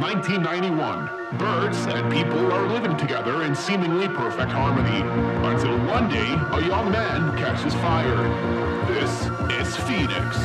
1991, birds and people are living together in seemingly perfect harmony, until one day, a young man catches fire. This is Phoenix.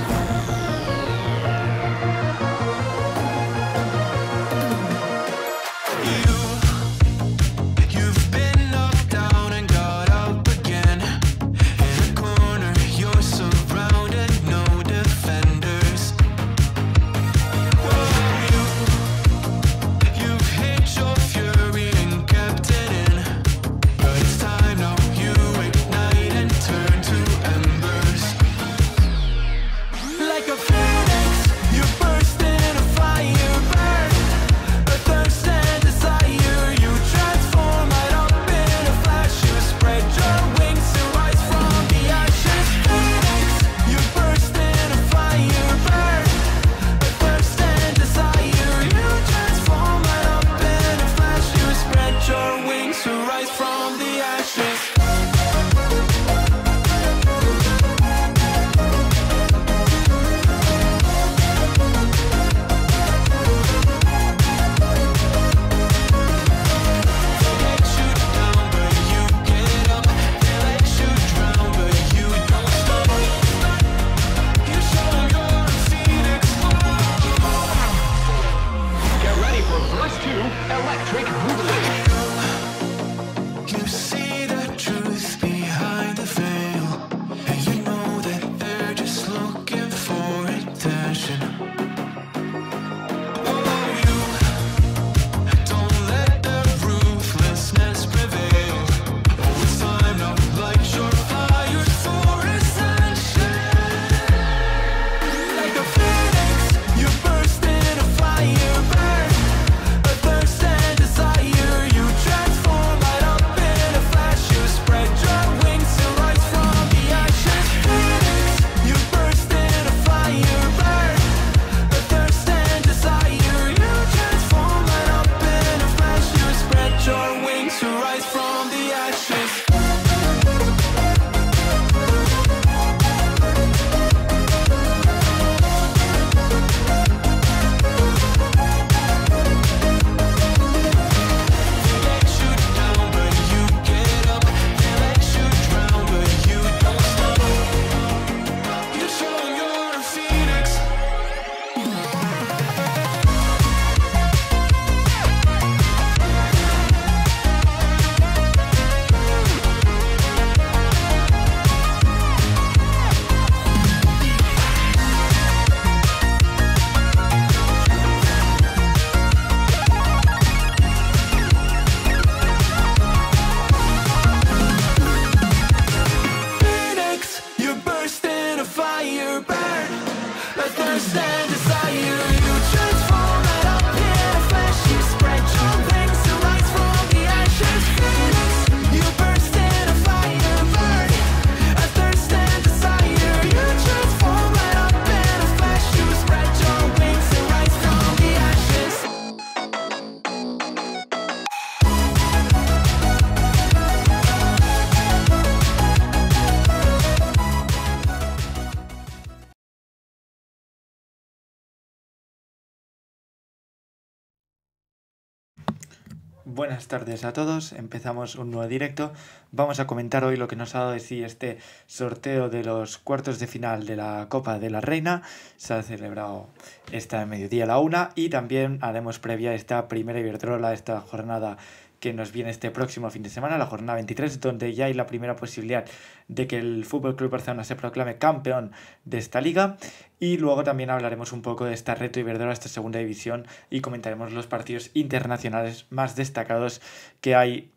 Buenas tardes a todos, empezamos un nuevo directo. Vamos a comentar hoy lo que nos ha dado de este sorteo de los cuartos de final de la Copa de la Reina. Se ha celebrado esta mediodía a la una y también haremos previa esta primera Iberdrola, esta jornada que nos viene este próximo fin de semana, la jornada 23, donde ya hay la primera posibilidad de que el Fútbol Club Barcelona se proclame campeón de esta liga. Y luego también hablaremos un poco de esta reto Iberdrola, esta segunda división, y comentaremos los partidos internacionales más destacados que hay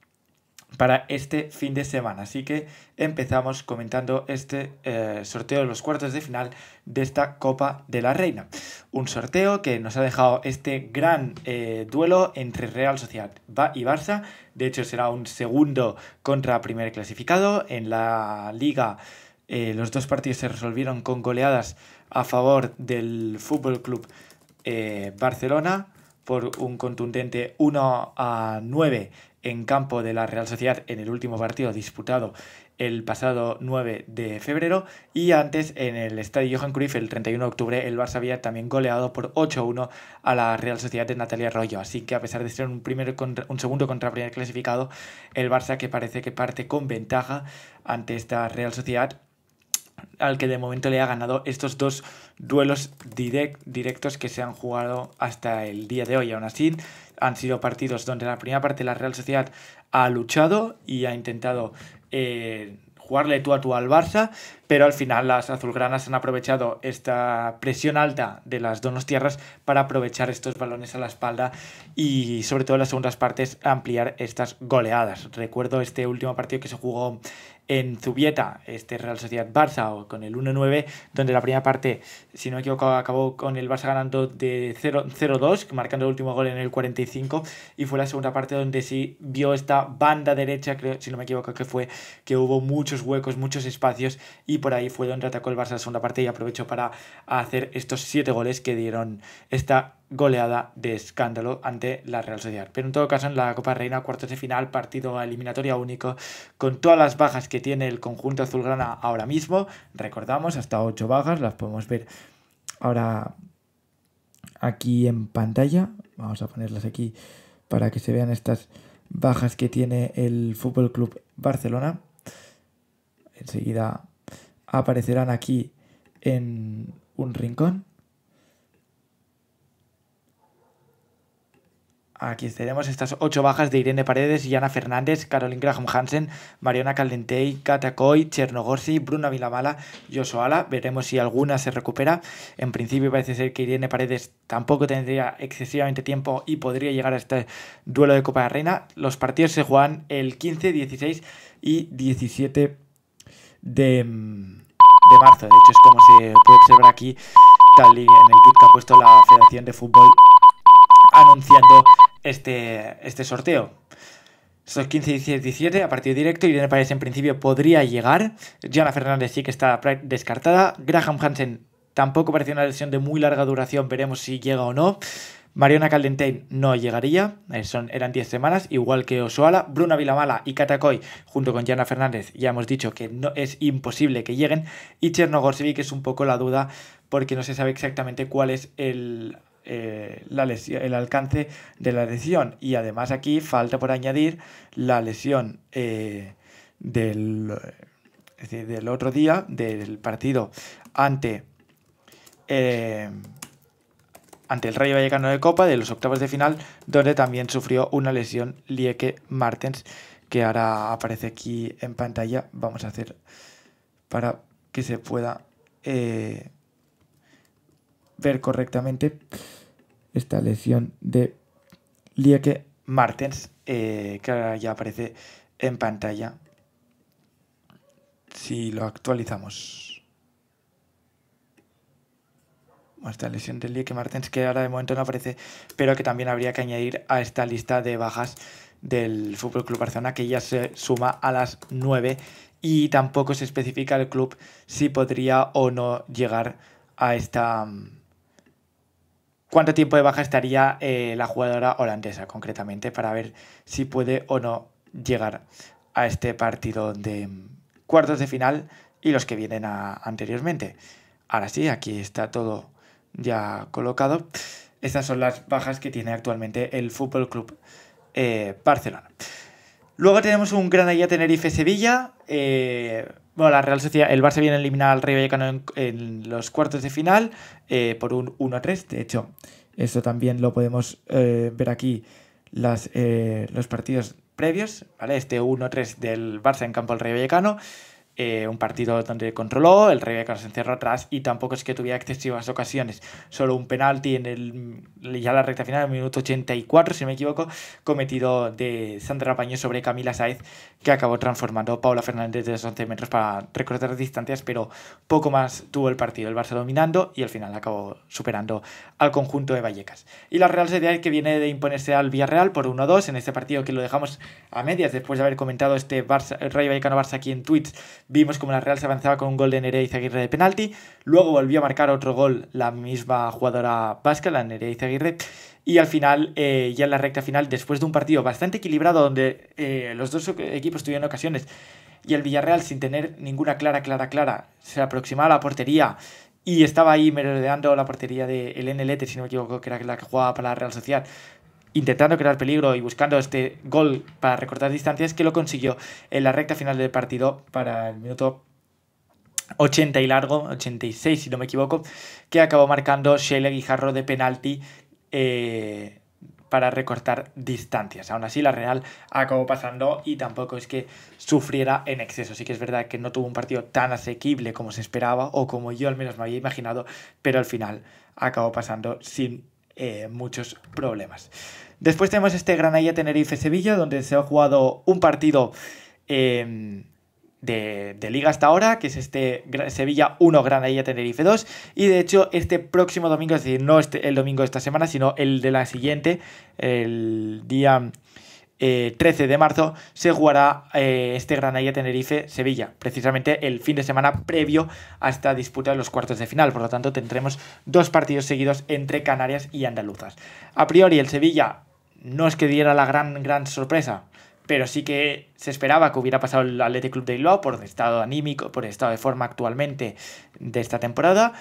para este fin de semana. Así que empezamos comentando este eh, sorteo de los cuartos de final de esta Copa de la Reina. Un sorteo que nos ha dejado este gran eh, duelo entre Real Sociedad y Barça. De hecho será un segundo contra primer clasificado. En la liga eh, los dos partidos se resolvieron con goleadas a favor del Fútbol Club Barcelona por un contundente 1 a 9 en campo de la Real Sociedad en el último partido disputado el pasado 9 de febrero y antes en el Estadio Johan Cruyff el 31 de octubre el Barça había también goleado por 8-1 a la Real Sociedad de Natalia Arroyo, así que a pesar de ser un, primer un segundo contra primer clasificado, el Barça que parece que parte con ventaja ante esta Real Sociedad al que de momento le ha ganado estos dos duelos directos que se han jugado hasta el día de hoy. Aún así, han sido partidos donde la primera parte la Real Sociedad ha luchado y ha intentado eh, jugarle tú a tú al Barça, pero al final las azulgranas han aprovechado esta presión alta de las tierras para aprovechar estos balones a la espalda y sobre todo en las segundas partes ampliar estas goleadas. Recuerdo este último partido que se jugó en Zubieta, este Real Sociedad Barça, o con el 1-9, donde la primera parte, si no me equivoco, acabó con el Barça ganando de 0-2, marcando el último gol en el 45, y fue la segunda parte donde sí vio esta banda derecha, creo, si no me equivoco, que fue que hubo muchos huecos, muchos espacios, y por ahí fue donde atacó el Barça la segunda parte y aprovechó para hacer estos siete goles que dieron esta goleada de escándalo ante la Real Sociedad. Pero en todo caso, en la Copa Reina, cuartos de final, partido eliminatoria único, con todas las bajas que tiene el conjunto azulgrana ahora mismo, recordamos, hasta ocho bajas, las podemos ver ahora aquí en pantalla. Vamos a ponerlas aquí para que se vean estas bajas que tiene el Fútbol Club Barcelona. Enseguida aparecerán aquí en un rincón. Aquí tenemos estas ocho bajas de Irene Paredes, Yana Fernández, Caroline Graham Hansen, Mariana Caldentey, Kata Chernogorsi, Bruna Vilamala, Yosoala. Veremos si alguna se recupera. En principio parece ser que Irene Paredes tampoco tendría excesivamente tiempo y podría llegar a este duelo de Copa de Reina. Los partidos se juegan el 15, 16 y 17 de, de marzo. De hecho, es como se puede observar aquí, tal y en el kit que ha puesto la Federación de Fútbol anunciando este, este sorteo. Son 15 y 17 a partido directo. Irene parece en principio podría llegar. Jana Fernández sí que está descartada. Graham Hansen tampoco parece una lesión de muy larga duración. Veremos si llega o no. Mariona Caldentein no llegaría, eh, son, eran 10 semanas, igual que Osoala. Bruna Vilamala y Katakoy, junto con Jana Fernández, ya hemos dicho que no es imposible que lleguen. Y que es un poco la duda, porque no se sabe exactamente cuál es el eh, la lesión, el alcance de la lesión. Y además aquí falta por añadir la lesión eh, del, del otro día, del partido ante, eh, ante el Rayo Vallecano de Copa, de los octavos de final, donde también sufrió una lesión Lieke Martens, que ahora aparece aquí en pantalla. Vamos a hacer para que se pueda ver correctamente esta lesión de Lieke Martens, eh, que ahora ya aparece en pantalla. Si lo actualizamos. Esta lesión de Lieke Martens, que ahora de momento no aparece, pero que también habría que añadir a esta lista de bajas del Fútbol Club Barcelona, que ya se suma a las 9 y tampoco se especifica el club si podría o no llegar a esta mm, cuánto tiempo de baja estaría eh, la jugadora holandesa concretamente para ver si puede o no llegar a este partido de cuartos de final y los que vienen anteriormente. Ahora sí, aquí está todo ya colocado. Estas son las bajas que tiene actualmente el Fútbol Club eh, Barcelona. Luego tenemos un gran a Tenerife Sevilla. Eh, bueno, la Real Sociedad, el Barça viene a eliminar al Rey Vallecano en, los cuartos de final eh, por un 1-3. De hecho, esto también lo podemos eh, ver aquí las, eh, los partidos previos, ¿vale? Este 1-3 del Barça en campo al Rey Vallecano. Eh, un partido donde controló, el Rey Vallecano se encerró atrás y tampoco es que tuviera excesivas ocasiones. Solo un penalti en el ya la recta final, en el minuto 84, si no me equivoco, cometido de Sandra Paño sobre Camila Saez, que acabó transformando Paula Fernández de los 11 metros para recortar distancias, pero poco más tuvo el partido. El Barça dominando y al final acabó superando al conjunto de Vallecas. Y la Real Sociedad que viene de imponerse al Villarreal por 1-2 en este partido que lo dejamos a medias después de haber comentado este Barça, el Vallecano Barça aquí en Twitch Vimos como la Real se avanzaba con un gol de Nerea Izaguirre de penalti. Luego volvió a marcar otro gol la misma jugadora vasca, la Nerea Izaguirre. Y al final, eh, ya en la recta final, después de un partido bastante equilibrado donde eh, los dos equipos tuvieron ocasiones y el Villarreal sin tener ninguna clara, clara, clara, se aproximaba a la portería y estaba ahí merodeando la portería del NLT, si no me equivoco, que era la que jugaba para la Real Sociedad intentando crear peligro y buscando este gol para recortar distancias que lo consiguió en la recta final del partido para el minuto 80 y largo, 86 si no me equivoco, que acabó marcando Sheila Guijarro de penalti eh, para recortar distancias. Aún así, la Real acabó pasando y tampoco es que sufriera en exceso. Sí que es verdad que no tuvo un partido tan asequible como se esperaba o como yo al menos me había imaginado, pero al final acabó pasando sin eh, muchos problemas. Después tenemos este Granadilla Tenerife Sevilla, donde se ha jugado un partido em, de, liga hasta ahora, que es este Sevilla 1, Granadilla Tenerife 2. Y de hecho, este próximo domingo, es decir, no este, el domingo de esta semana, sino el de la siguiente, el día. 13 eh, de marzo se jugará eh, este Granadilla Tenerife Sevilla, precisamente el fin de semana previo a esta disputa de los cuartos de final. Por lo tanto, tendremos dos partidos seguidos entre Canarias y Andaluzas. A priori, el Sevilla no es que diera la gran, gran sorpresa, pero sí que se esperaba que hubiera pasado el Athletic Club de Bilbao por el estado anímico, por estado de forma actualmente de esta temporada.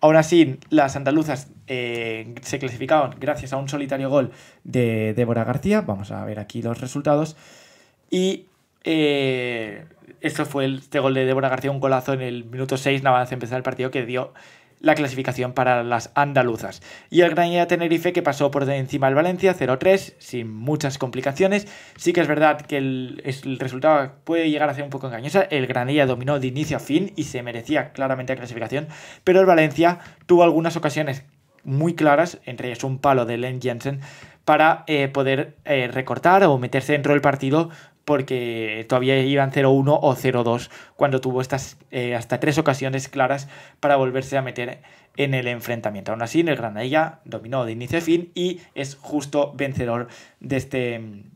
Aún así, las andaluzas eh, se clasificaron gracias a un solitario gol de Débora García. Vamos a ver aquí los resultados. Y eh, esto fue el, este gol de Débora García, un golazo en el minuto 6, nada más empezar el partido, que dio la clasificación para las andaluzas. Y el Granilla Tenerife que pasó por encima del Valencia 0-3 sin muchas complicaciones. Sí que es verdad que el, el, resultado puede llegar a ser un poco engañosa. El Granilla dominó de inicio a fin y se merecía claramente la clasificación, pero el Valencia tuvo algunas ocasiones muy claras, entre ellas un palo de Len Jensen para eh, poder eh, recortar o meterse dentro del partido porque todavía iban 0-1 o 0-2 cuando tuvo estas eh, hasta tres ocasiones claras para volverse a meter en el enfrentamiento. Aún así, el Granadilla dominó de inicio a fin y es justo vencedor de este mm,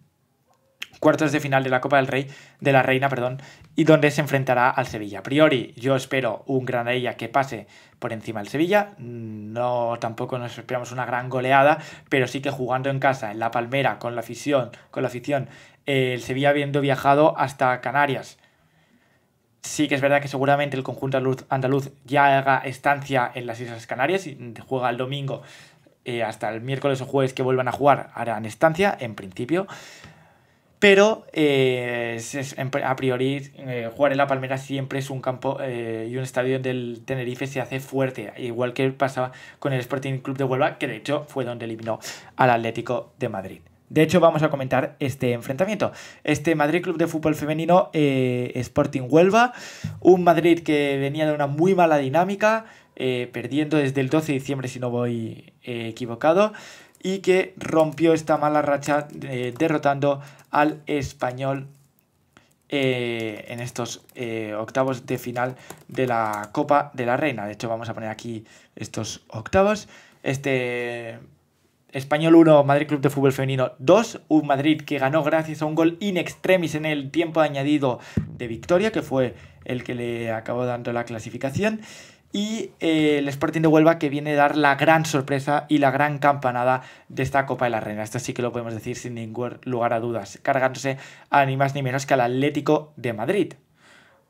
cuartos de final de la Copa del Rey, de la Reina, perdón, y donde se enfrentará al Sevilla. A priori, yo espero un Granadilla que pase por encima del Sevilla. Mm, no tampoco nos esperamos una gran goleada, pero sí que jugando en casa, en La Palmera, con la afición, con la afición el Sevilla habiendo viajado hasta Canarias. Sí que es verdad que seguramente el conjunto andaluz ya haga estancia en las Islas Canarias y juega el domingo eh, hasta el miércoles o jueves que vuelvan a jugar harán estancia, en principio. Pero eh, a priori eh, jugar en La Palmera siempre es un campo y un estadio del Tenerife se hace fuerte, igual que pasaba con el Sporting Club de Huelva, que de hecho fue donde eliminó al Atlético de Madrid. De hecho, vamos a comentar este enfrentamiento. Este Madrid Club de Fútbol Femenino eh, Sporting Huelva, un Madrid que venía de una muy mala dinámica, eh, perdiendo desde el 12 de diciembre, si no voy eh, equivocado, y que rompió esta mala racha derrotando al español en estos octavos de final de la Copa de la Reina. De hecho, vamos a poner aquí estos octavos. Este Español 1, Madrid Club de Fútbol Femenino 2, un Madrid que ganó gracias a un gol in extremis en el tiempo añadido de victoria, que fue el que le acabó dando la clasificación, y eh, el Sporting de Huelva que viene a dar la gran sorpresa y la gran campanada de esta Copa de la Reina. Esto sí que lo podemos decir sin ningún lugar a dudas, cargándose a ni más ni menos que al Atlético de Madrid.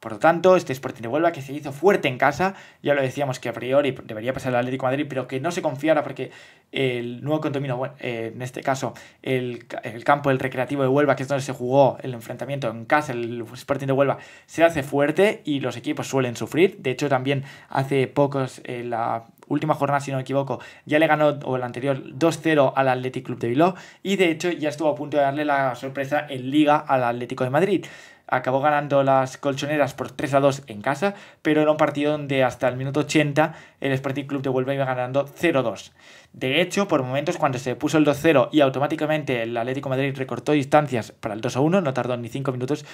Por lo tanto, este Sporting de Huelva que se hizo fuerte en casa, ya lo decíamos que a priori debería pasar al Atlético de Madrid, pero que no se confiara porque el nuevo condomino, eh, en este caso el, campo del Recreativo de Huelva, que es donde se jugó el enfrentamiento en casa, el Sporting de Huelva, se hace fuerte y los equipos suelen sufrir. De hecho, también hace pocos, en eh, la última jornada, si no me equivoco, ya le ganó, o el anterior, 2-0 al Athletic Club de Bilbao y de hecho ya estuvo a punto de darle la sorpresa en Liga al Atlético de Madrid acabó ganando las colchoneras por 3 a 2 en casa, pero era un partido donde hasta el minuto 80 el Sporting Club de Huelva iba ganando 0 2. De hecho, por momentos cuando se puso el 2-0 y automáticamente el Atlético Madrid recortó distancias para el 2-1, no tardó ni 5 minutos,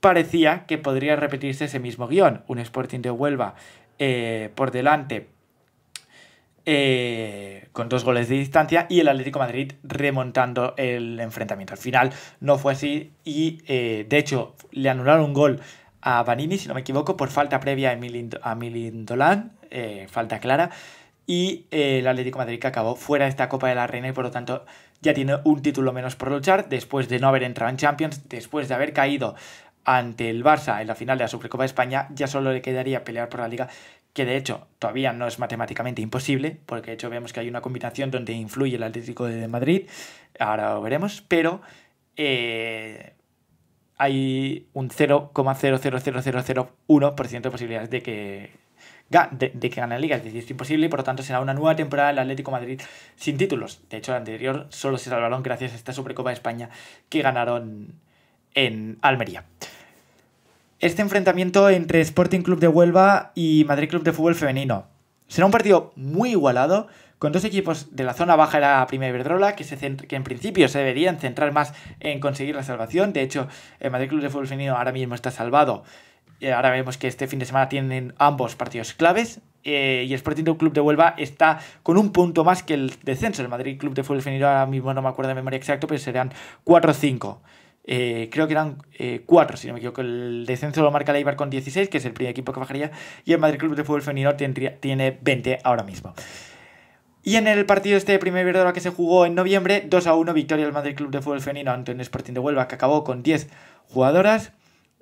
parecía que podría repetirse ese mismo guión. Un Sporting de Huelva eh, por delante, eh, con dos goles de distancia y el Atlético Madrid remontando el enfrentamiento. Al final no fue así y eh, de hecho le anularon un gol a Vanini, si no me equivoco, por falta previa a, Milindolán, eh, falta clara. Y el Atlético Madrid que acabó fuera de esta Copa de la Reina y por lo tanto ya tiene un título menos por luchar después de no haber entrado en Champions, después de haber caído ante el Barça en la final de la Supercopa de España, ya solo le quedaría pelear por la Liga que de hecho todavía no es matemáticamente imposible, porque de hecho vemos que hay una combinación donde influye el Atlético de Madrid, ahora lo veremos, pero eh, hay un 0,000001% de posibilidades de que, de, que gane la liga, es decir, es imposible y por lo tanto será una nueva temporada el Atlético de Madrid sin títulos. De hecho, la anterior solo se salvaron gracias a esta Supercopa de España que ganaron en Almería este enfrentamiento entre Sporting Club de Huelva y Madrid Club de Fútbol Femenino. Será un partido muy igualado, con dos equipos de la zona baja de la Primera Iberdrola, que, se que en principio se deberían centrar más en conseguir la salvación. De hecho, el Madrid Club de Fútbol Femenino ahora mismo está salvado. Eh, ahora vemos que este fin de semana tienen ambos partidos claves. Eh, y el Sporting Club de Huelva está con un punto más que el descenso. El Madrid Club de Fútbol Femenino ahora mismo no me acuerdo de memoria exacto, pero serán 4-5. Eh, creo que eran 4, eh, cuatro, si no me equivoco. El descenso lo marca el Eibar con 16, que es el primer equipo que bajaría, y el Madrid Club de Fútbol Femenino tiene, 20 ahora mismo. Y en el partido este de primer que se jugó en noviembre, 2 a 1 victoria del Madrid Club de Fútbol Femenino ante el Sporting de Huelva que acabó con 10 jugadoras.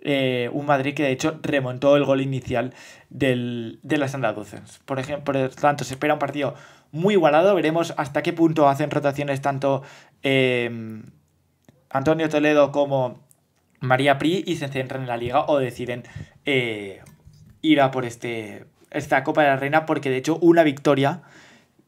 Eh, un Madrid que de hecho remontó el gol inicial del, de las andaluces. Por, ejemplo, tanto, se espera un partido muy igualado. Veremos hasta qué punto hacen rotaciones tanto. Eh, Antonio Toledo como María Pri y se centran en la liga o deciden eh, ir a por este, esta Copa de la Reina porque de hecho una victoria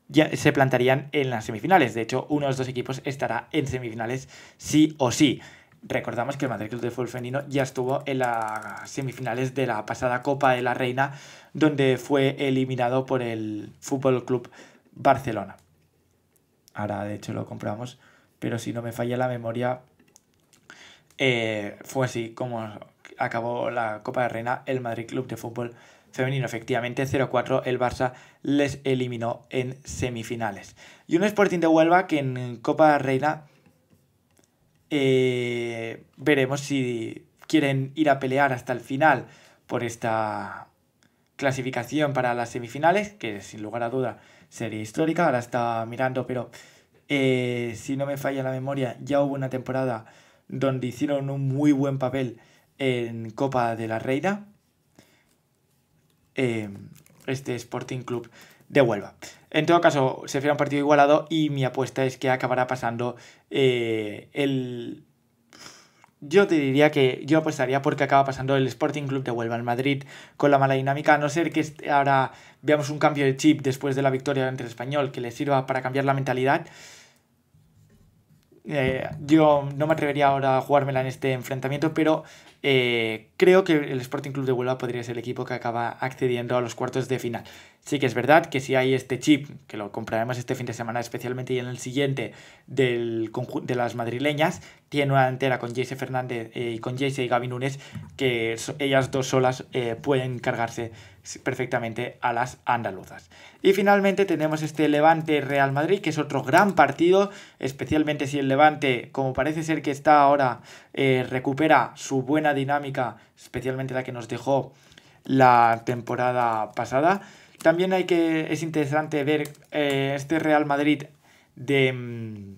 ya se plantarían en las semifinales. De hecho, uno de los dos equipos estará en semifinales sí o sí. Recordamos que el Madrid Club de Fútbol Femenino ya estuvo en las semifinales de la pasada Copa de la Reina, donde fue eliminado por el Fútbol Club Barcelona. Ahora, de hecho, lo compramos pero si no me falla la memoria, eh, fue así como acabó la Copa de Reina el Madrid Club de Fútbol Femenino. Efectivamente, 0-4 el Barça les eliminó en semifinales. Y un Sporting de Huelva que en Copa de Reina eh, veremos si quieren ir a pelear hasta el final por esta clasificación para las semifinales, que sin lugar a duda sería histórica. Ahora está mirando, pero eh, si no me falla la memoria, ya hubo una temporada donde hicieron un muy buen papel en Copa de la Reina, em, este Sporting Club de Huelva. En todo caso, se fue un partido igualado y mi apuesta es que acabará pasando eh, el... Yo te diría que yo apostaría porque acaba pasando el Sporting Club de Huelva al Madrid con la mala dinámica, a no ser que ahora veamos un cambio de chip después de la victoria ante el español que le sirva para cambiar la mentalidad. Eh, yo no me atrevería ahora a jugármela en este enfrentamiento, pero eh, creo que el Sporting Club de Huelva podría ser el equipo que acaba accediendo a los cuartos de final. Sí que es verdad que si hay este chip, que lo compraremos este fin de semana especialmente y en el siguiente del, de las madrileñas, tiene una entera con jace Fernández eh, y con jace y Gaby Núñez, que ellas dos solas pueden cargarse perfectamente a las andaluzas. Y finalmente tenemos este Levante Real Madrid, que es otro gran partido, especialmente si el Levante, como parece ser que está ahora, eh, recupera su buena dinámica, especialmente la que nos dejó la temporada pasada. También hay que, es interesante ver eh, este Real Madrid de, mm,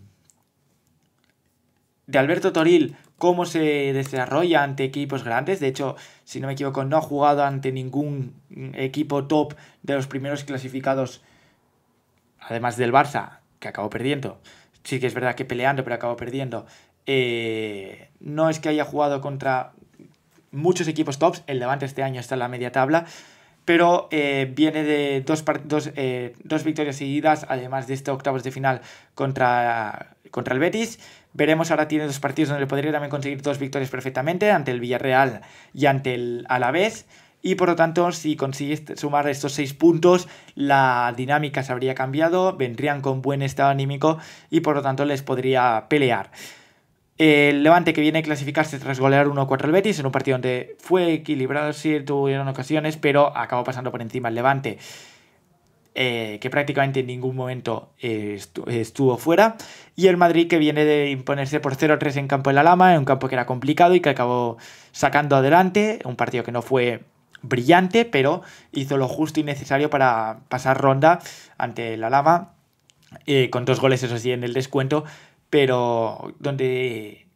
de Alberto Toril cómo se desarrolla ante equipos grandes. De hecho, si no me equivoco, no ha jugado ante ningún equipo top de los primeros clasificados, además del Barça, que acabó perdiendo. Sí que es verdad que peleando, pero acabó perdiendo. Eh, no es que haya jugado contra muchos equipos tops. El Levante este año está en la media tabla pero eh, viene de dos, eh, dos, victorias seguidas, además de este octavos de final contra, contra el Betis. Veremos ahora tiene dos partidos donde podría también conseguir dos victorias perfectamente, ante el Villarreal y ante el Alavés. Y por lo tanto, si consigues sumar estos seis puntos, la dinámica se habría cambiado, vendrían con buen estado anímico y por lo tanto les podría pelear. El Levante que viene a clasificarse tras golear 1 4 al Betis en un partido donde fue equilibrado, sí, tuvieron ocasiones, pero acabó pasando por encima el Levante, eh, que prácticamente en ningún momento eh, estuvo fuera. Y el Madrid que viene de imponerse por 0-3 en campo de la Lama, en un campo que era complicado y que acabó sacando adelante, un partido que no fue brillante, pero hizo lo justo y necesario para pasar ronda ante la Lama. Eh, con dos goles, eso sí, en el descuento, pero donde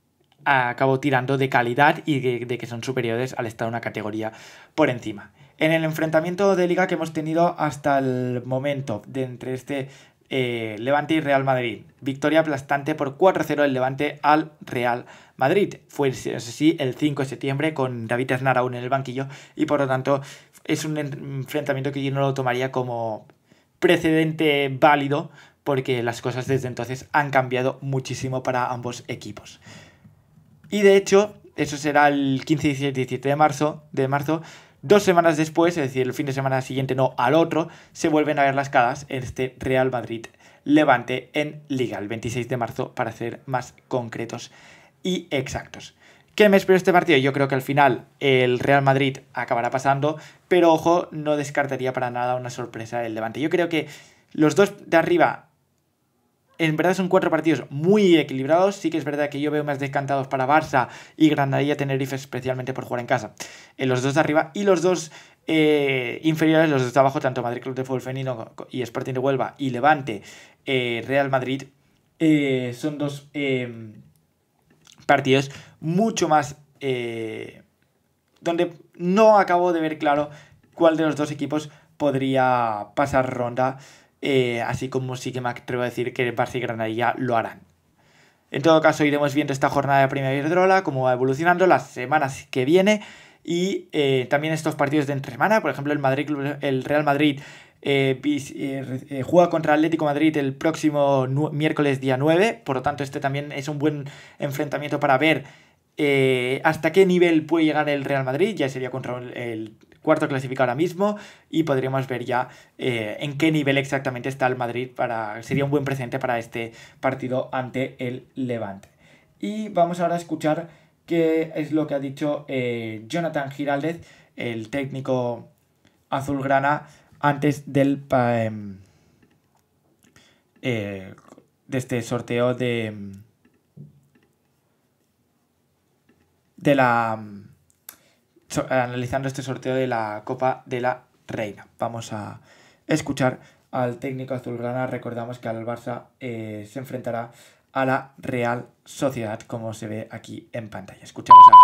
acabo tirando de calidad y de, que son superiores al estar una categoría por encima. En el enfrentamiento de liga que hemos tenido hasta el momento de entre este eh, Levante y Real Madrid. Victoria aplastante por 4-0 el Levante al Real Madrid. Fue así el 5 de septiembre con David Aznar aún en el banquillo y por lo tanto es un enfrentamiento que yo no lo tomaría como precedente válido porque las cosas desde entonces han cambiado muchísimo para ambos equipos. Y de hecho, eso será el 15, y 17 de marzo, de marzo. Dos semanas después, es decir, el fin de semana siguiente, no al otro, se vuelven a ver las caras en este Real Madrid Levante en Liga, el 26 de marzo, para ser más concretos y exactos. ¿Qué me espero este partido? Yo creo que al final el Real Madrid acabará pasando, pero ojo, no descartaría para nada una sorpresa del Levante. Yo creo que los dos de arriba en verdad son cuatro partidos muy equilibrados. Sí que es verdad que yo veo más descantados para Barça y Granadilla Tenerife, especialmente por jugar en casa. en los dos de arriba y los dos eh, inferiores, los dos de abajo, tanto Madrid Club de Fútbol Femenino y Sporting de Huelva y Levante, eh, Real Madrid, eh, son dos em, partidos mucho más. donde no acabo de ver claro cuál de los dos equipos podría pasar ronda eh, así como sí que me atrevo a decir que Barça y ya lo harán. En todo caso, iremos viendo esta jornada de Primera Iberdrola, cómo va evolucionando las semanas que viene y eh, también estos partidos de entre semana. Por ejemplo, el, Madrid, el Real Madrid eh, juega contra Atlético Madrid el próximo miércoles día 9, por lo tanto, este también es un buen enfrentamiento para ver ¿Hasta qué nivel puede llegar el Real Madrid? Ya sería contra el, cuarto clasificado ahora mismo y podríamos ver ya eh, en qué nivel exactamente está el Madrid para sería un buen presente para este partido ante el Levante. Y vamos ahora a escuchar qué es lo que ha dicho eh, Jonathan Giraldez, el técnico azulgrana, antes del em, eh, de este sorteo de de la analizando este sorteo de la Copa de la Reina. Vamos a escuchar al técnico azulgrana. Recordamos que al Barça eh, se enfrentará a la Real Sociedad, como se ve aquí en pantalla. Escuchamos a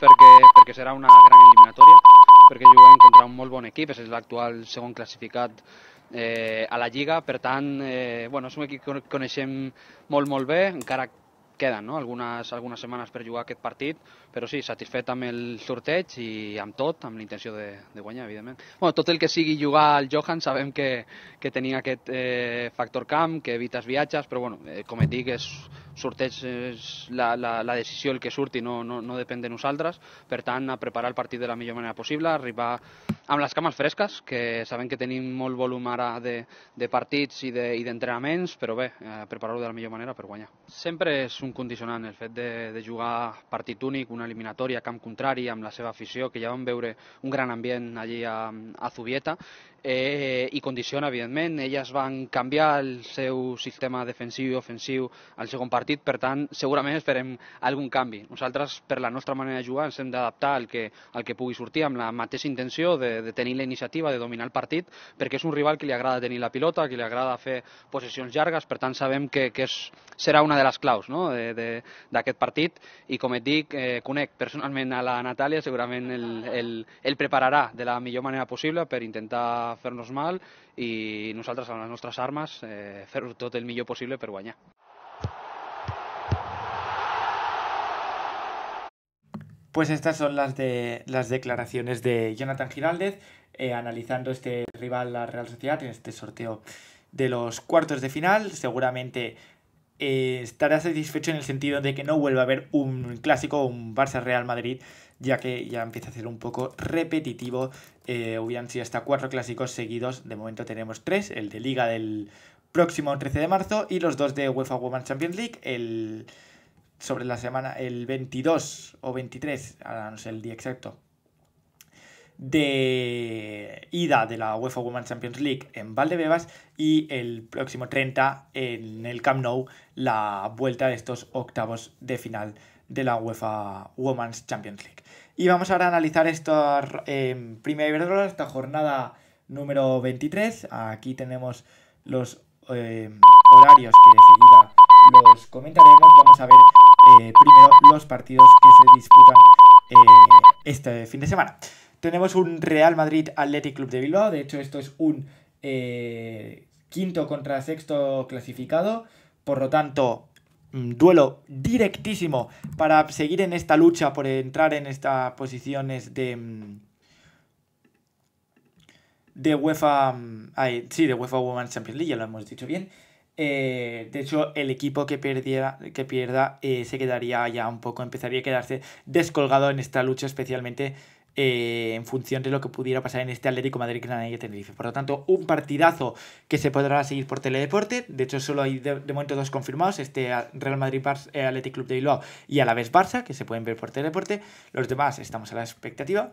porque porque será una gran una gran yo voy a encontrar un muy buen equipo. Es el actual según clasificado eh, a la Liga pero tan eh, bueno, es un equipo que coneixem molt, molt bé, encara queden no? algunes, algunes setmanes per jugar aquest partit, però sí, satisfet amb el sorteig i amb tot, amb l'intenció de, de guanyar, evidentment. Bueno, tot el que sigui jugar al Johan sabem que, que tenia aquest eh, factor camp, que evites viatges, però bueno, eh, com et dic, és, sorteig és la, la, la decisió el que surti, no, no, no depèn de nosaltres, per tant, a preparar el partit de la millor manera possible, arribar amb les cames fresques, que sabem que tenim molt volum ara de, de partits i d'entrenaments, de, i però bé, eh, preparar-ho de la millor manera per guanyar. Sempre és un condicionant el fet de, de jugar partit únic, una eliminatòria, camp contrari, amb la seva afició, que ja vam veure un gran ambient allí a, a Zubieta, eh, i condiciona, evidentment. Elles van canviar el seu sistema defensiu i ofensiu al segon partit, per tant, segurament esperem algun canvi. Nosaltres, per la nostra manera de jugar, ens hem d'adaptar al, que, al que pugui sortir, amb la mateixa intenció de, de, tenir la iniciativa, de dominar el partit, perquè és un rival que li agrada tenir la pilota, que li agrada fer possessions llargues, per tant sabem que, que és, serà una de les claus no? d'aquest partit i com et dic, eh, conec personalment a la Natàlia, segurament el, el, el prepararà de la millor manera possible per intentar fer-nos mal i nosaltres amb les nostres armes eh, fer-ho tot el millor possible per guanyar. Pues estas son las, de, las declaraciones de Jonathan Giraldez eh, analizando este rival, la Real Sociedad, en este sorteo de los cuartos de final. Seguramente eh, estará satisfecho en el sentido de que no vuelva a haber un clásico, un Barça-Real Madrid, ya que ya empieza a ser un poco repetitivo. Eh, hubieran sido hasta cuatro clásicos seguidos. De momento tenemos tres, el de Liga del próximo 13 de marzo y los dos de UEFA Women's Champions League, el sobre la semana, el 22 o 23, ahora no sé el día exacto, de ida de la UEFA Women's Champions League en Valdebebas y el próximo 30 en el Camp Nou la vuelta de estos octavos de final de la UEFA Women's Champions League. Y vamos ahora a analizar esto en Primera Iberdrola, esta jornada número 23. Aquí tenemos los eh, horarios que seguida los comentaremos. Vamos a ver eh, primero los partidos que se disputan eh, este fin de semana. Tenemos un Real Madrid Athletic Club de Bilbao, de hecho esto es un eh, quinto contra sexto clasificado, por lo tanto mm, duelo directísimo para seguir en esta lucha por entrar en estas posiciones de mm, de UEFA mm, sí de UEFA Women's Champions League ya lo hemos dicho bien eh, de hecho, el equipo que, perdiera, que pierda eh, se quedaría ya un poco, empezaría a quedarse descolgado en esta lucha, especialmente eh, en función de lo que pudiera pasar en este Atlético Madrid y Tenerife. Por lo tanto, un partidazo que se podrá seguir por teledeporte. De hecho, solo hay de, momento dos confirmados: este Real Madrid eh, Athletic Club de Bilbao y a la vez Barça, que se pueden ver por teledeporte. Los demás estamos a la expectativa.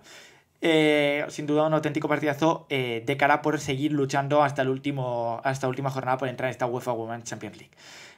Eh, sin duda un auténtico partidazo eh, de cara por seguir luchando hasta, el último, hasta la última jornada por entrar en esta UEFA Women's Champions League.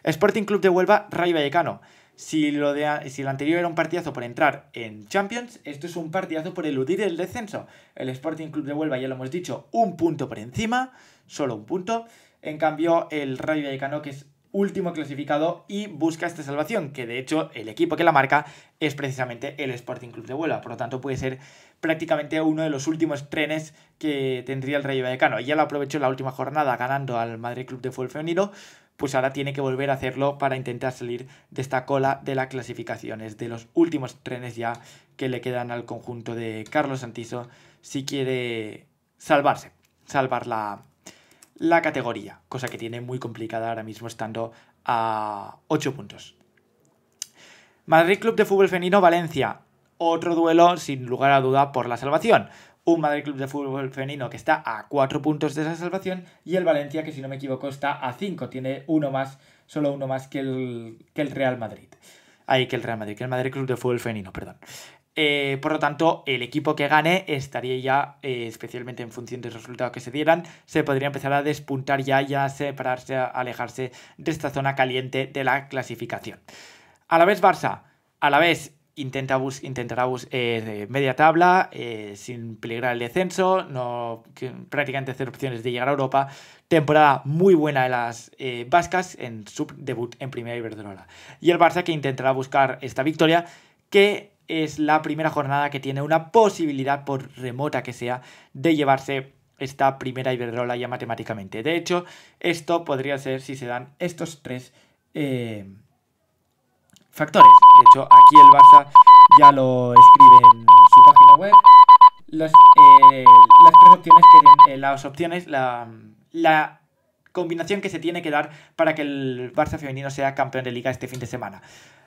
Sporting Club de Huelva, Rayo Vallecano. Si lo, si lo anterior era un partidazo por entrar en Champions, esto es un partidazo por eludir el descenso. El Sporting Club de Huelva, ya lo hemos dicho, un punto por encima, solo un punto. En cambio, el Rayo Vallecano, que es último clasificado y busca esta salvación, que de hecho el equipo que la marca es precisamente el Sporting Club de Huelva, por lo tanto puede ser prácticamente uno de los últimos trenes que tendría el Rayo Vallecano. Ya lo aprovechó la última jornada ganando al Madrid Club de Fútbol Femenino, pues ahora tiene que volver a hacerlo para intentar salir de esta cola de las clasificaciones. de los últimos trenes ya que le quedan al conjunto de Carlos Santiso. si quiere salvarse, salvar la, la categoría, cosa que tiene muy complicada ahora mismo estando a 8 puntos. Madrid Club de Fútbol Femenino Valencia otro duelo, sin lugar a duda, por la salvación. Un Madrid Club de Fútbol Femenino que está a cuatro puntos de esa salvación y el Valencia que si no me equivoco está a 5, tiene uno más, solo uno más que el, que el Real Madrid. Ahí que el Real Madrid, que el Madrid Club de Fútbol Femenino, perdón. Eh, por lo tanto, el equipo que gane estaría ya, eh, especialmente en función del resultado que se dieran, se podría empezar a despuntar ya y a separarse, a alejarse de esta zona caliente de la clasificación. A la vez Barça, a la vez intenta intentará buscar eh, media tabla, eh, sin peligrar el descenso, no, prácticamente hacer opciones de llegar a Europa. Temporada muy buena de las eh, vascas en su debut en Primera Iberdrola. Y el Barça que intentará buscar esta victoria, que es la primera jornada que tiene una posibilidad, por remota que sea, de llevarse esta primera Iberdrola ya matemáticamente. De hecho, esto podría ser si se dan estos tres factores. De hecho, aquí el Barça ya lo escribe en su página web. Eh, las, tres opciones que, eh, las opciones, la, la combinación que se tiene que dar para que el Barça femenino sea campeón de liga este fin de semana.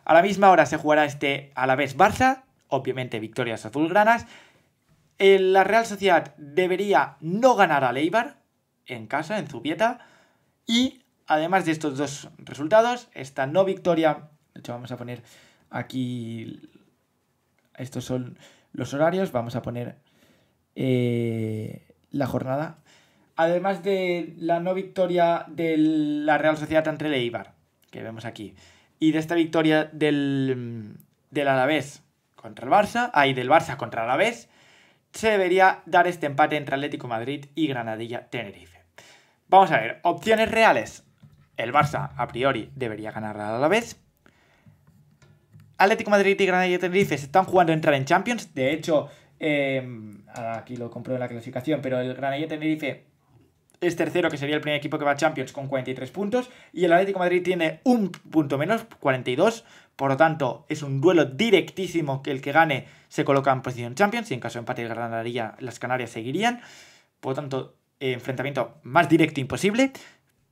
A la misma hora se jugará este a la vez Barça, obviamente victorias azulgranas. Eh, la Real Sociedad debería no ganar a Leibar en casa, en Zubieta. Y además de estos dos resultados, esta no victoria de hecho, vamos a poner aquí. Estos son los horarios. Vamos a poner eh, la jornada. Además de la no victoria de la Real Sociedad ante el Eibar, que vemos aquí, y de esta victoria del, del Alavés contra el Barça, ahí del Barça contra el Alavés, se debería dar este empate entre Atlético Madrid y Granadilla Tenerife. Vamos a ver, opciones reales. El Barça, a priori, debería ganar al Alavés. Atlético Madrid y Granada Tenerife se están jugando a entrar en Champions. De hecho, em, aquí lo compro en la clasificación, pero el Granada Tenerife es tercero, que sería el primer equipo que va a Champions con 43 puntos. Y el Atlético Madrid tiene un punto menos, 42. Por lo tanto, es un duelo directísimo que el que gane se coloca en posición Champions. Y en caso de empate, de Granadilla, las Canarias seguirían. Por lo tanto, enfrentamiento más directo imposible.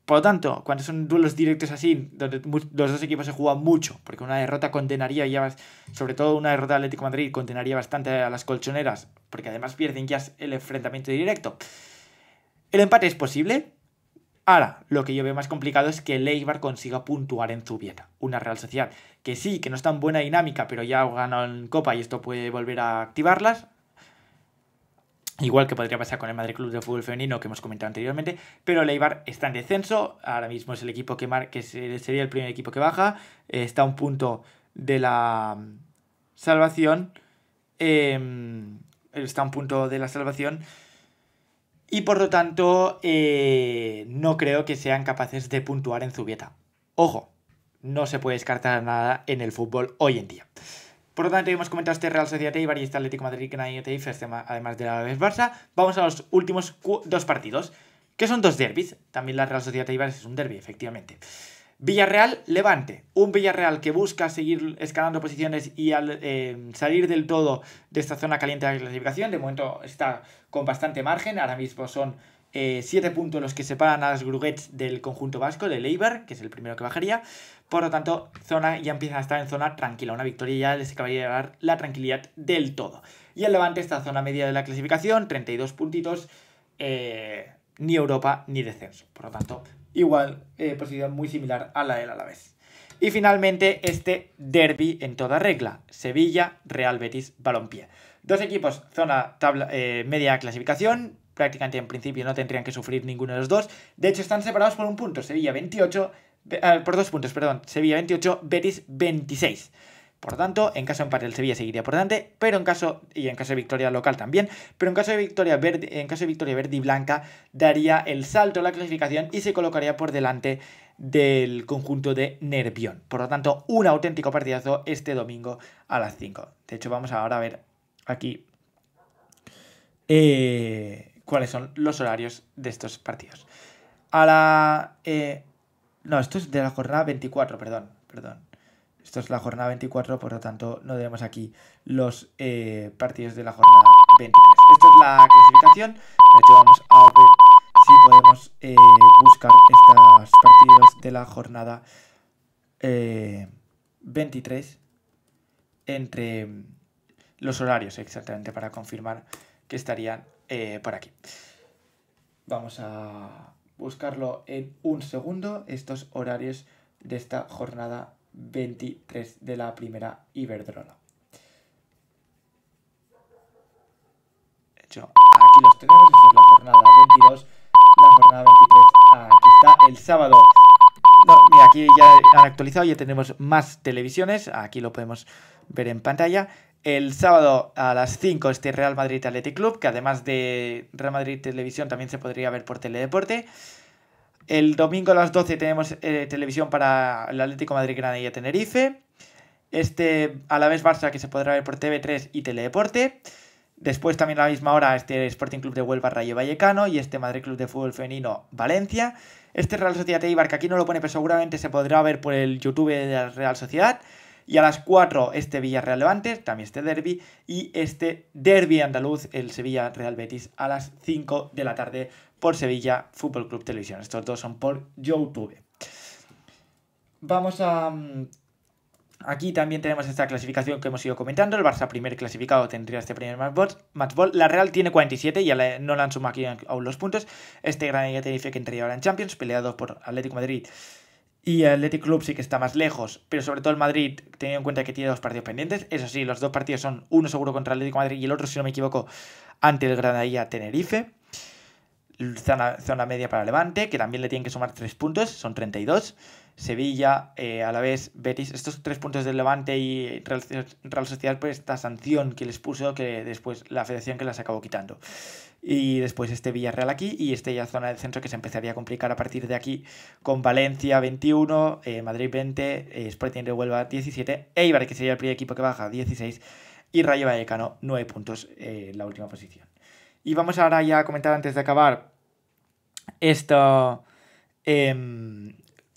Por lo tanto, cuando son duelos directos así, donde los dos equipos se juegan mucho, porque una derrota condenaría, ya, sobre todo una derrota de Atlético Madrid, condenaría bastante a las colchoneras, porque además pierden ya el enfrentamiento directo. El empate es posible. Ahora, lo que yo veo más complicado es que Leibar consiga puntuar en Zubieta, una Real Sociedad que sí, que no es tan buena dinámica, pero ya ganó en Copa y esto puede volver a activarlas, Igual que podría pasar con el Madrid Club de Fútbol Femenino que hemos comentado anteriormente, pero el Eibar está en descenso, ahora mismo es el equipo que, sería el primer equipo que baja, eh, está a un punto de la mm, salvación, em, está a un punto de la salvación y por lo tanto eh, no creo que sean capaces de puntuar en Zubieta. Ojo, no se puede descartar nada en el fútbol hoy en día. Por lo tanto, hemos comentado este Real Sociedad Eibar y este Atlético Madrid, que nadie te dice, además de la vez Barça. Vamos a los últimos dos partidos, que son dos derbis. También la Real Sociedad Eibar es un derby, efectivamente. Villarreal, Levante. Un Villarreal que busca seguir escalando posiciones y eh, salir del todo de esta zona caliente de clasificación. De momento está con bastante margen. Ahora mismo son 7 eh, puntos los que separan a las Gruguets del conjunto vasco, del Eibar, que es el primero que bajaría. Por lo tanto, zona ya empieza a estar en zona tranquila. Una victoria ya les acabaría de dar la tranquilidad del todo. Y el Levante está zona media de la clasificación, 32 puntitos. Eh, ni Europa ni descenso. Por lo tanto, igual, eh, posición muy similar a la del Alavés. Y finalmente, este derby en toda regla: Sevilla, Real Betis, Balompié. Dos equipos, zona tabla, eh, media clasificación. Prácticamente en principio no tendrían que sufrir ninguno de los dos. De hecho, están separados por un punto: Sevilla 28, Ah, por dos puntos, perdón, Sevilla 28, Betis 26. Por lo tanto, en caso de empate el Sevilla seguiría por delante, pero en caso y en caso de victoria local también, pero en caso de victoria verde, en caso de victoria verde y blanca daría el salto a la clasificación y se colocaría por delante del conjunto de Nervión. Por lo tanto, un auténtico partidazo este domingo a las 5. De hecho, vamos ahora a ver aquí eh, cuáles son los horarios de estos partidos. A la eh, no, esto es de la jornada 24, perdón, perdón. Esto es la jornada 24, por lo tanto no tenemos aquí los eh, partidos de la jornada 23. Esto es la clasificación. De hecho vamos a ver si podemos eh, buscar estos partidos de la jornada 23 eh, entre los horarios exactamente para confirmar que estarían por aquí. Vamos a buscarlo en un segundo, estos horarios de esta jornada 23 de la primera Iberdrola. De hecho, aquí los tenemos, esta es la jornada 22, la jornada 23, aquí está el sábado. mira, aquí ya han actualizado, ya tenemos más televisiones, aquí lo podemos ver en pantalla. El sábado a las 5 este Real Madrid Athletic Club, que además de Real Madrid Televisión también se podría ver por Teledeporte. El domingo a las 12 tenemos eh, televisión para el Atlético Madrid y Tenerife. Este a la vez Barça que se podrá ver por TV3 y Teledeporte. Después también a la misma hora este Sporting Club de Huelva Rayo Vallecano y este Madrid Club de Fútbol Femenino Valencia. Este Real Sociedad Eibar que aquí no lo pone pero seguramente se podrá ver por el YouTube de la Real Sociedad. Y a las 4 este Villarreal Levante, también este derby. Y este derby andaluz, el Sevilla Real Betis, a las 5 de la tarde por Sevilla Fútbol Club Televisión. Estos dos son por YouTube. Vamos a mm, Aquí también tenemos esta clasificación que hemos ido comentando. El Barça primer clasificado tendría este primer matchball. La Real tiene 47, y no le han sumado aquí aún los puntos. Este Granada Tenerife que entraría en Champions, peleado por Atlético Madrid y el Athletic Club sí que está más lejos, pero sobre todo el Madrid, teniendo en cuenta que tiene dos partidos pendientes. Eso sí, los dos partidos son uno seguro contra el Atlético Madrid y el otro, si no me equivoco, ante el Granadilla Tenerife. Zona, zona media para Levante, que también le tienen que sumar 3 puntos, son 32. Sevilla, eh, a la vez Betis. Estos tres puntos del Levante y Real, Sociedad por pues, esta sanción que les puso, que después la federación que las acabó quitando. Y después este Villarreal aquí y esta ya zona del centro que se empezaría a complicar a partir de aquí con Valencia 21, eh, Madrid 20, eh, Sporting de Huelva 17, Eibar que sería el primer equipo que baja 16 y Rayo Vallecano 9 puntos en la última posición. Y vamos ahora ya a comentar antes de acabar esto... Em,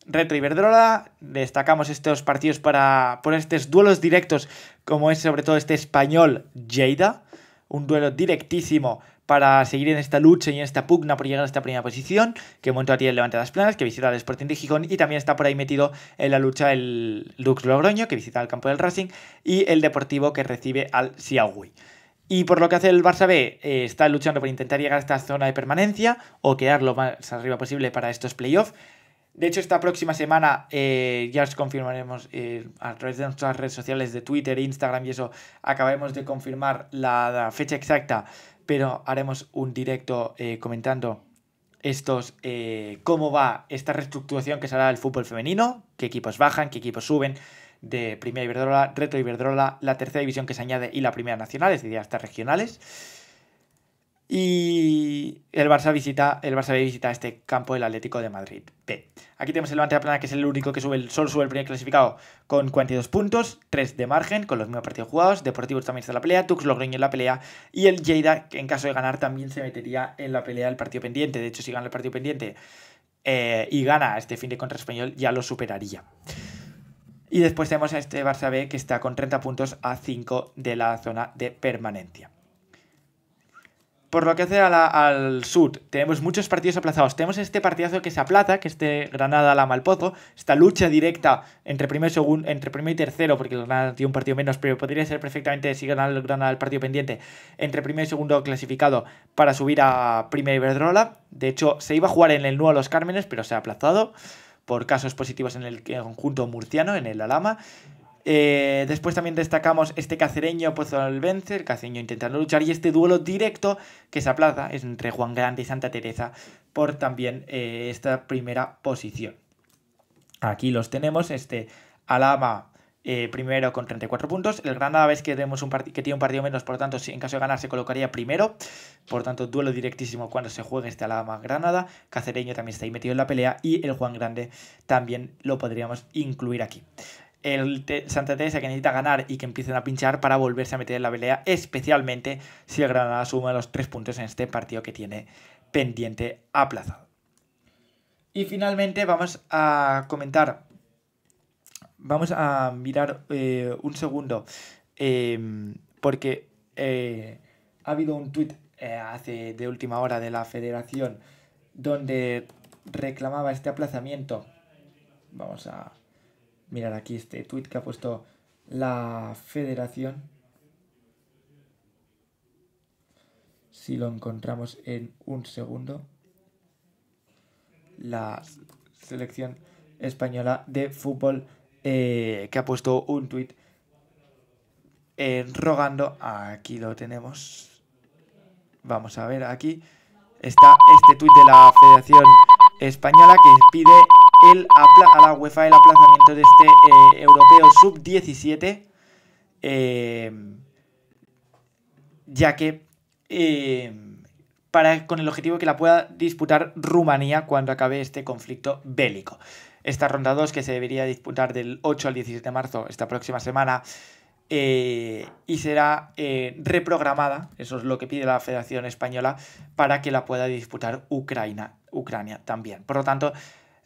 Retro Iberdrola. Destacamos estos partidos para, por estos duelos directos, como es sobre todo este español Lleida. Un duelo directísimo para seguir en esta lucha y en esta pugna por llegar a esta primera posición, que montó tiene el Levante las Planas, que visita al Sporting de Gijón, y también está por ahí metido en la lucha el Lux Logroño, que visita al campo del Racing, y el Deportivo, que recibe al Siahui. Y por lo que hace el Barça B, eh, está luchando por intentar llegar a esta zona de permanencia o quedar lo más arriba posible para estos playoffs. De hecho, esta próxima semana eh, ya os confirmaremos eh, a través de nuestras redes sociales de Twitter, Instagram y eso. Acabaremos de confirmar la, fecha exacta, pero haremos un directo eh, comentando estos cómo va esta reestructuración que será el fútbol femenino, qué equipos bajan, qué equipos suben de Primera Iberdrola, Reto Iberdrola, la tercera división que se añade y la Primera Nacional, es decir, hasta regionales. Y el Barça visita, el Barça visita este campo del Atlético de Madrid. B. Aquí tenemos el Levante de Plana, que es el único que sube, solo sube el primer clasificado con 42 puntos, 3 de margen, con los mismos partidos jugados. Deportivos también está en la pelea, Tux Logroño en la pelea. Y el Lleida, que en caso de ganar, también se metería en la pelea del partido pendiente. De hecho, si gana el partido pendiente eh, y gana este fin de contra Español, ya lo superaría. Y después tenemos a este Barça B, que está con 30 puntos a 5 de la zona de permanencia. Por lo que hace al sur, tenemos muchos partidos aplazados. Tenemos este partidazo que se aplaza, que es Granada lama al Pozo, Esta lucha directa entre primero, segundo, entre primero y tercero, porque el Granada tiene un partido menos, pero podría ser perfectamente si gana el Granada el partido pendiente, entre primero y segundo clasificado para subir a Primera Iberdrola. De hecho, se iba a jugar en el Nuevo Los Cármenes, pero se ha aplazado por casos positivos en el conjunto murciano, en el Alama. Eh, después también destacamos este cacereño por el cacereño intentando luchar, y este duelo directo que se aplaza es entre Juan Grande y Santa Teresa por también eh, esta primera posición. Aquí los tenemos, este Alama eh, primero con 34 puntos. El Granada ves que, tenemos un que tiene un partido menos, por lo tanto, en caso de ganar se colocaría primero. Por tanto, duelo directísimo cuando se juegue este Alama Granada. Cacereño también está ahí metido en la pelea y el Juan Grande también lo podríamos incluir aquí el Santa Teresa que necesita ganar y que empiecen a pinchar para volverse a meter en la pelea, especialmente si el Granada suma los tres puntos en este partido que tiene pendiente aplazado. Y finalmente vamos a comentar, vamos a mirar eh, un segundo, em, porque eh, ha habido un tweet eh, hace de última hora de la federación donde reclamaba este aplazamiento. Vamos a mirar aquí este tweet que ha puesto la federación. Si lo encontramos en un segundo. La selección española de fútbol eh, que ha puesto un tweet en eh, rogando. Aquí lo tenemos. Vamos a ver, aquí está este tuit de la Federación Española que pide el, a la UEFA el aplazamiento de este eh, europeo sub-17, eh, ya que eh, para, con el objetivo de que la pueda disputar Rumanía cuando acabe este conflicto bélico. Esta ronda 2 que se debería disputar del 8 al 17 de marzo, esta próxima semana, y será reprogramada, eso es lo que pide la Federación Española, para que la pueda disputar Ucrania, Ucrania también. Por lo tanto,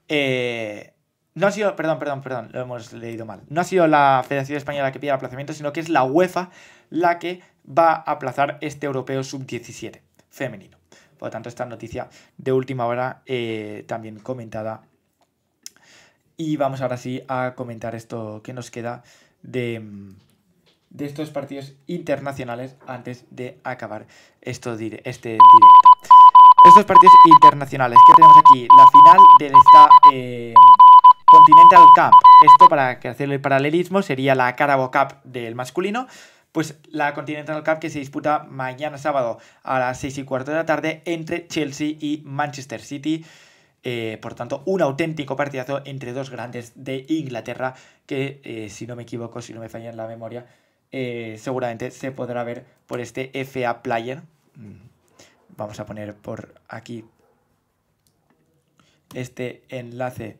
eh, no ha sido, perdón, perdón, perdón, lo hemos leído mal. No ha sido la Federación Española la que pide el aplazamiento, sino que es la UEFA la que va a aplazar este europeo sub-17 femenino. Por lo tanto, esta noticia de última hora eh, también comentada. Y vamos ahora sí a comentar esto que nos queda de, mm, de estos partidos internacionales antes de acabar esto, este directo estos partidos internacionales ¿qué tenemos aquí, la final de esta, eh, Continental Cup, esto para que hacer el paralelismo sería la Carabao Cup del masculino, pues la Continental Cup que se disputa mañana sábado a las 6 y cuarto de la tarde entre Chelsea y Manchester City. Eh, por tanto, un auténtico partidazo entre dos grandes de Inglaterra que, eh, si no me equivoco, si no me falla en la memoria, seguramente se podrá ver por este FA Player. Mm. Vamos a poner por aquí este enlace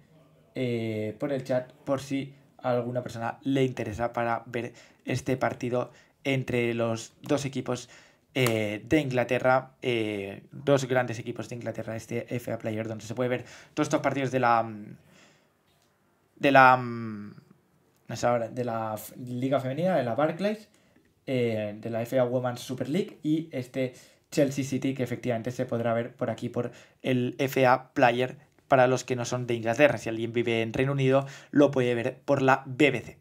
eh, por el chat por si a alguna persona le interesa para ver este partido entre los dos equipos eh, de Inglaterra, eh, dos grandes equipos de Inglaterra, este FA Player, donde se puede ver todos estos partidos de la... Mm, de la... Mm, de la Liga Femenina, de la Barclays, de la FA Women's Super League y este Chelsea City, que efectivamente se podrá ver por aquí por el FA Player para los que no son de Inglaterra. Si alguien vive en Reino Unido, lo puede ver por la BBC.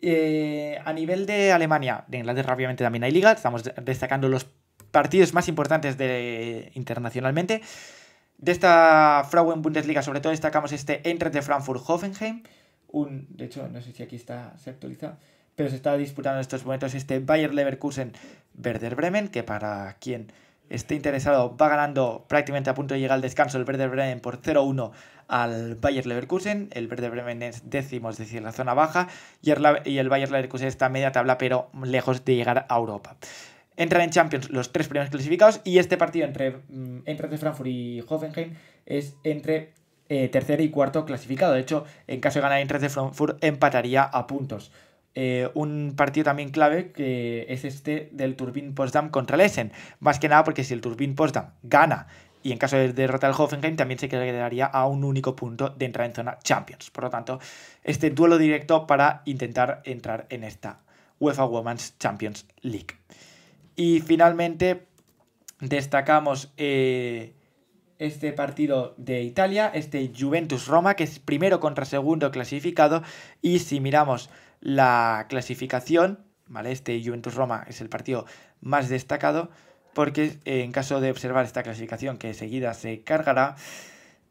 Eh, a nivel de Alemania, de Inglaterra obviamente también hay liga, estamos destacando los partidos más importantes de, internacionalmente. De esta Frauen Bundesliga, sobre todo destacamos este Entre de Frankfurt-Hoffenheim. de hecho, no sé si aquí está, se actualiza pero se está disputando en estos momentos este Bayer Leverkusen Werder Bremen, que para quien esté interesado va ganando prácticamente a punto de llegar al descanso el Werder Bremen por 0-1 al Bayer Leverkusen. El Werder Bremen es décimo, es decir, la zona baja, y el Bayer Leverkusen está a media tabla, pero lejos de llegar a Europa. Entran en Champions los tres primeros clasificados y este partido entre mm, entre Frankfurt y Hoffenheim es entre tercero eh, tercer y cuarto clasificado. De hecho, en caso de ganar Eintracht de Frankfurt empataría a puntos. Eh, un partido también clave que es este del Turbin Postdam contra el Más que nada porque si el Turbin Potsdam gana y en caso de derrota al Hoffenheim también se quedaría a un único punto de entrar en zona Champions. Por lo tanto, este duelo directo para intentar entrar en esta UEFA Women's Champions League. Y finalmente destacamos eh, este partido de Italia, este Juventus-Roma, que es primero contra segundo clasificado. Y si miramos la clasificación, ¿vale? Este Juventus-Roma es el partido más destacado porque eh, en caso de observar esta clasificación que seguida se cargará,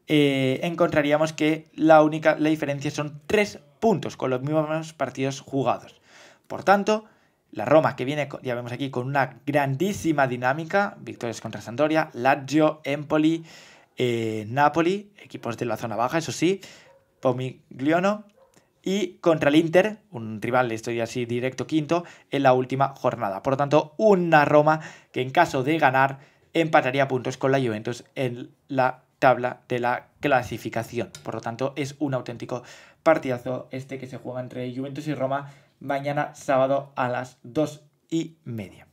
eh, encontraríamos que la única la diferencia son tres puntos con los mismos partidos jugados. Por tanto, la Roma que viene, ya vemos aquí, con una grandísima dinámica, victorias contra Sampdoria, Lazio, Empoli, eh, Napoli, equipos de la zona baja, eso sí, Pomigliono, y contra el Inter, un rival, estoy así directo quinto, en la última jornada. Por lo tanto, una Roma que en caso de ganar empataría puntos con la Juventus en la tabla de la clasificación. Por lo tanto, es un auténtico partidazo este que se juega entre Juventus y Roma mañana sábado a las 2 y media.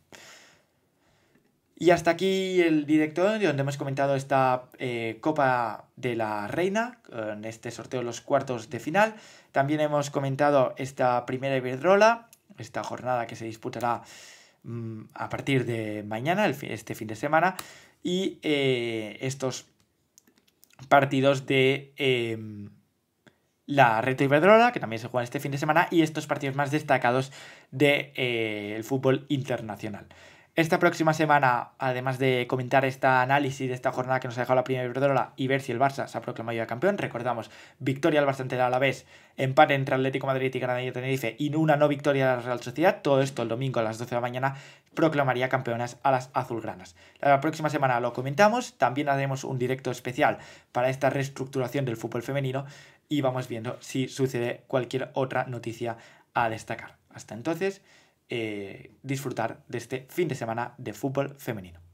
Y hasta aquí el directo donde hemos comentado esta eh, Copa de la Reina, en este sorteo de los cuartos de final. También hemos comentado esta primera Iberdrola, esta jornada que se disputará mm, a partir de mañana, este fin de semana, y eh, estos partidos de em, la rete Iberdrola, que también se juega este fin de semana, y estos partidos más destacados del de, eh, fútbol internacional. Esta próxima semana, además de comentar este análisis de esta jornada que nos ha dejado la primera Iberdrola y ver si el Barça se ha proclamado ya campeón, recordamos, victoria al Barça ante el Alavés, empate entre Atlético Madrid y Granada y Tenerife y una no victoria de la Real Sociedad, todo esto el domingo a las 12 de la mañana proclamaría campeonas a las azulgranas. La próxima semana lo comentamos, también haremos un directo especial para esta reestructuración del fútbol femenino y vamos viendo si sucede cualquier otra noticia a destacar. Hasta entonces... Eh, disfrutar de este fin de semana de fútbol femenino.